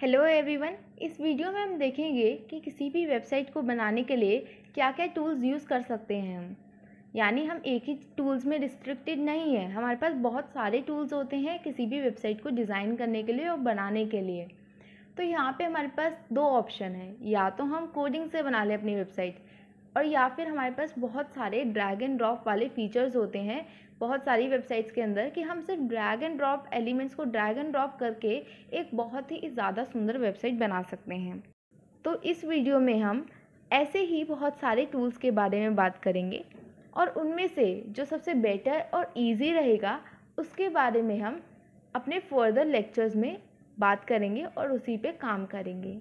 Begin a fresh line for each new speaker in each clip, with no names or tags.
hello everyone इस video में हम देखेंगे कि किसी भी वेबसाइट को बनाने के लिए क्या क्या टूल्स यूज़ कर सकते हैं हम यानी हम एक ही टूल्स में रिस्ट्रिक्टेड नहीं है हमारे पास बहुत सारे टूल्स होते हैं किसी भी वेबसाइट को डिज़ाइन करने के लिए और बनाने के लिए तो यहाँ पे हमारे पास दो ऑप्शन है या तो हम कोडिंग से बना लें अपनी वेबसाइट और या फिर हमारे पास बहुत सारे ड्रैग एंड ड्रॉप वाले फीचर्स होते हैं बहुत सारी वेबसाइट्स के अंदर कि हम सिर्फ ड्रैग एंड ड्रॉप एलिमेंट्स को ड्रैग एंड ड्रॉप करके एक बहुत ही ज़्यादा सुंदर वेबसाइट बना सकते हैं तो इस वीडियो में हम ऐसे ही बहुत सारे टूल्स के बारे में बात करेंगे और उनमें से जो सबसे बेटर और ईजी रहेगा उसके बारे में हम अपने फर्दर लेक्चर्स में बात करेंगे और उसी पे काम करेंगे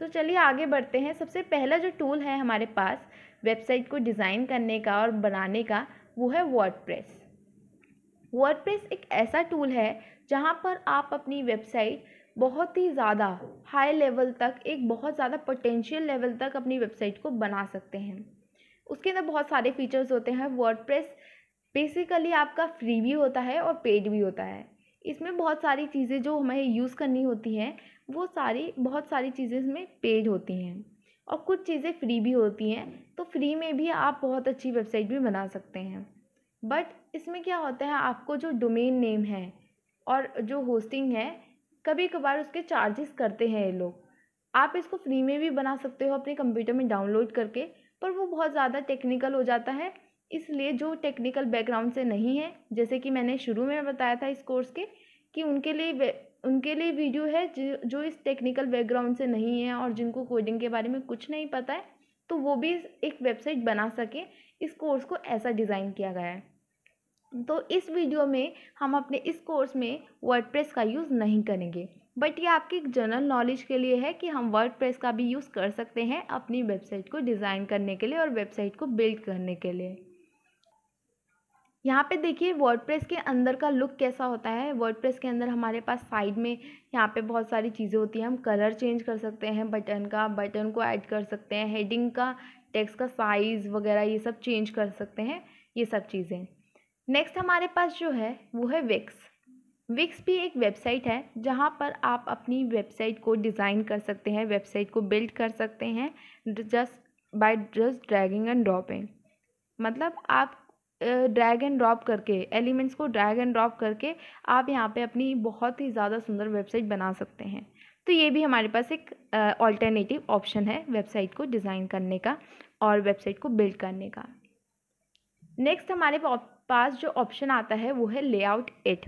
तो चलिए आगे बढ़ते हैं सबसे पहला जो टूल है हमारे पास वेबसाइट को डिज़ाइन करने का और बनाने का वो है वर्डप्रेस वर्डप्रेस एक ऐसा टूल है जहाँ पर आप अपनी वेबसाइट बहुत ही ज़्यादा हाई लेवल तक एक बहुत ज़्यादा पोटेंशियल लेवल तक अपनी वेबसाइट को बना सकते हैं उसके अंदर बहुत सारे फीचर्स होते हैं वर्डप्रेस बेसिकली आपका फ्री भी होता है और पेड भी होता है इसमें बहुत सारी चीज़ें जो हमें यूज़ करनी होती हैं वो सारी बहुत सारी चीज़ें इसमें पेड होती हैं और कुछ चीज़ें फ्री भी होती हैं तो फ्री में भी आप बहुत अच्छी वेबसाइट भी बना सकते हैं बट इसमें क्या होता है आपको जो डोमेन नेम है और जो होस्टिंग है कभी कभार उसके चार्जेस करते हैं ये लोग आप इसको फ्री में भी बना सकते हो अपने कंप्यूटर में डाउनलोड करके पर वो बहुत ज़्यादा टेक्निकल हो जाता है इसलिए जो टेक्निकल बैकग्राउंड से नहीं है जैसे कि मैंने शुरू में बताया था इस कोर्स के कि उनके लिए उनके लिए वीडियो है जो इस टेक्निकल बैकग्राउंड से नहीं है और जिनको कोडिंग के बारे में कुछ नहीं पता है तो वो भी एक वेबसाइट बना सकें इस कोर्स को ऐसा डिज़ाइन किया गया है तो इस वीडियो में हम अपने इस कोर्स में वर्डप्रेस का यूज़ नहीं करेंगे बट ये आपकी जनरल नॉलेज के लिए है कि हम वर्डप्रेस का भी यूज़ कर सकते हैं अपनी वेबसाइट को डिज़ाइन करने के लिए और वेबसाइट को बिल्ड करने के लिए यहाँ पे देखिए वर्डप्रेस के अंदर का लुक कैसा होता है वर्डप्रेस के अंदर हमारे पास साइड में यहाँ पे बहुत सारी चीज़ें होती हैं हम कलर चेंज कर सकते हैं बटन का बटन को ऐड कर सकते हैं हेडिंग का टेक्स्ट का साइज़ वगैरह ये सब चेंज कर सकते हैं ये सब चीज़ें नेक्स्ट हमारे पास जो है वो है विक्स विक्स भी एक वेबसाइट है जहाँ पर आप अपनी वेबसाइट को डिज़ाइन कर सकते हैं वेबसाइट को बिल्ड कर सकते हैं just by just dragging and dropping मतलब आप ड्रैग एंड ड्रॉप करके एलिमेंट्स को ड्रैग एंड ड्रॉप करके आप यहाँ पे अपनी बहुत ही ज़्यादा सुंदर वेबसाइट बना सकते हैं तो ये भी हमारे पास एक ऑल्टरनेटिव ऑप्शन है वेबसाइट को डिज़ाइन करने का और वेबसाइट को बिल्ड करने का नेक्स्ट हमारे पास जो ऑप्शन आता है वो है लेआउट इट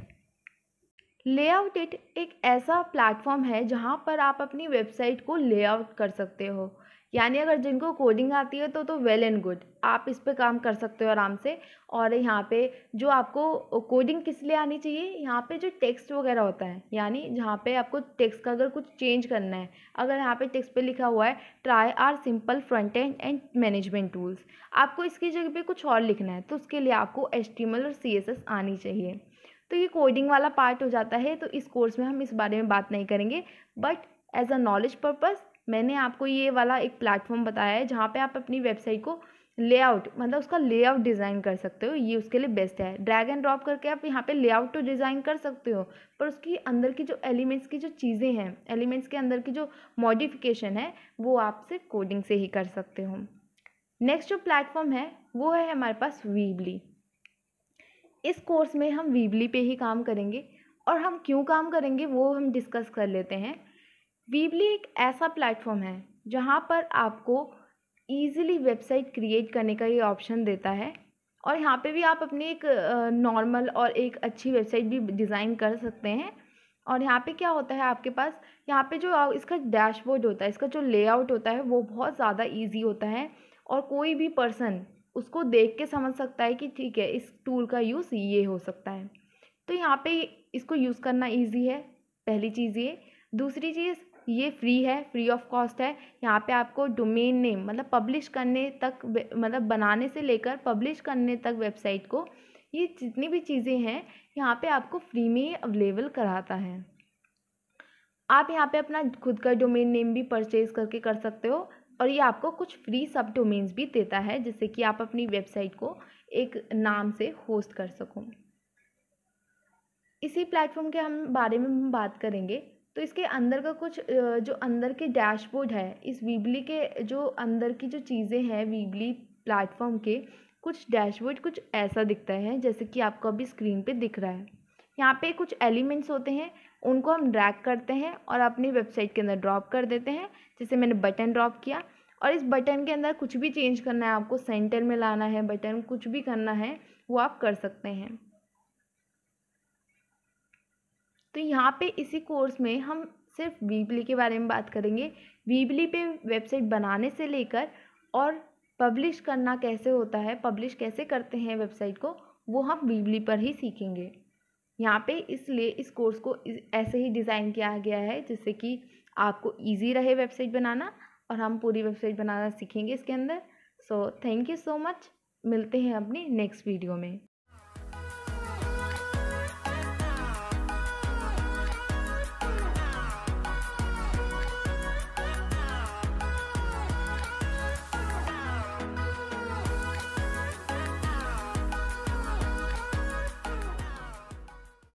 लेआउट इट एक ऐसा प्लेटफॉर्म है जहाँ पर आप अपनी वेबसाइट को लेआउट कर सकते हो यानी अगर जिनको कोडिंग आती है तो तो वेल एंड गुड आप इस पर काम कर सकते हो आराम से और यहाँ पे जो आपको कोडिंग किस लिए आनी चाहिए यहाँ पे जो टेक्स्ट वगैरह होता है यानी जहाँ पे आपको टेक्स्ट का अगर कुछ चेंज करना है अगर यहाँ पे टेक्स्ट पे लिखा हुआ है try are simple front end and management tools आपको इसकी जगह पर कुछ और लिखना है तो उसके लिए आपको एस और सी आनी चाहिए तो ये कोडिंग वाला पार्ट हो जाता है तो इस कोर्स में हम इस बारे में बात नहीं करेंगे but as a knowledge purpose मैंने आपको ये वाला एक प्लेटफॉर्म बताया है जहाँ पे आप अपनी वेबसाइट को लेआउट मतलब उसका लेआउट डिज़ाइन कर सकते हो ये उसके लिए बेस्ट है ड्रैग एंड ड्रॉप करके आप यहाँ पे लेआउट तो डिज़ाइन कर सकते हो पर उसकी अंदर की जो एलिमेंट्स की जो चीज़ें हैं एलिमेंट्स के अंदर की जो मॉडिफिकेशन है वो आप सिर्फ कोडिंग से ही कर सकते हो नेक्स्ट जो प्लेटफॉर्म है वो है हमारे पास वीबली इस कोर्स में हम वीबली पे ही काम करेंगे और हम क्यों काम करेंगे वो हम डिस्कस कर लेते हैं वीबली एक ऐसा प्लेटफॉर्म है जहाँ पर आपको ईज़िली वेबसाइट क्रिएट करने का ये ऑप्शन देता है और यहाँ पे भी आप अपनी एक नॉर्मल और एक अच्छी वेबसाइट भी डिज़ाइन कर सकते हैं और यहाँ पे क्या होता है आपके पास यहाँ पे जो इसका डैशबोर्ड होता है इसका जो लेआउट होता है वो बहुत ज़्यादा इजी होता है और कोई भी पर्सन उसको देख के समझ सकता है कि ठीक है इस टूल का यूज़ ये हो सकता है तो यहाँ पर इसको यूज़ करना ईजी है पहली चीज़ ये दूसरी चीज़ ये फ्री है फ्री ऑफ कॉस्ट है यहाँ पे आपको डोमेन नेम मतलब पब्लिश करने तक मतलब बनाने से लेकर पब्लिश करने तक वेबसाइट को ये जितनी भी चीज़ें हैं यहाँ पे आपको फ्री में अवेलेबल कराता है आप यहाँ पे अपना खुद का डोमेन नेम भी परचेज़ करके कर सकते हो और ये आपको कुछ फ्री सब डोमेन्स भी देता है जिससे कि आप अपनी वेबसाइट को एक नाम से होस्ट कर सको इसी प्लेटफॉर्म के हम बारे में हम बात करेंगे तो इसके अंदर का कुछ जो अंदर के डैशबोर्ड है इस वीबली के जो अंदर की जो चीज़ें हैं वीबली प्लेटफॉर्म के कुछ डैशबोर्ड कुछ ऐसा दिखता है जैसे कि आपको अभी स्क्रीन पे दिख रहा है यहाँ पे कुछ एलिमेंट्स होते हैं उनको हम ड्रैग करते हैं और अपनी वेबसाइट के अंदर ड्रॉप कर देते हैं जैसे मैंने बटन ड्रॉप किया और इस बटन के अंदर कुछ भी चेंज करना है आपको सेंटर में लाना है बटन कुछ भी करना है वो आप कर सकते हैं तो यहाँ पे इसी कोर्स में हम सिर्फ वीबली के बारे में बात करेंगे वीबली पे वेबसाइट बनाने से लेकर और पब्लिश करना कैसे होता है पब्लिश कैसे करते हैं वेबसाइट को वो हम वीबली पर ही सीखेंगे यहाँ पे इसलिए इस कोर्स को ऐसे ही डिज़ाइन किया गया है जिससे कि आपको इजी रहे वेबसाइट बनाना और हम पूरी वेबसाइट बनाना सीखेंगे इसके अंदर so thank you so much मिलते हैं अपनी नेक्स्ट वीडियो में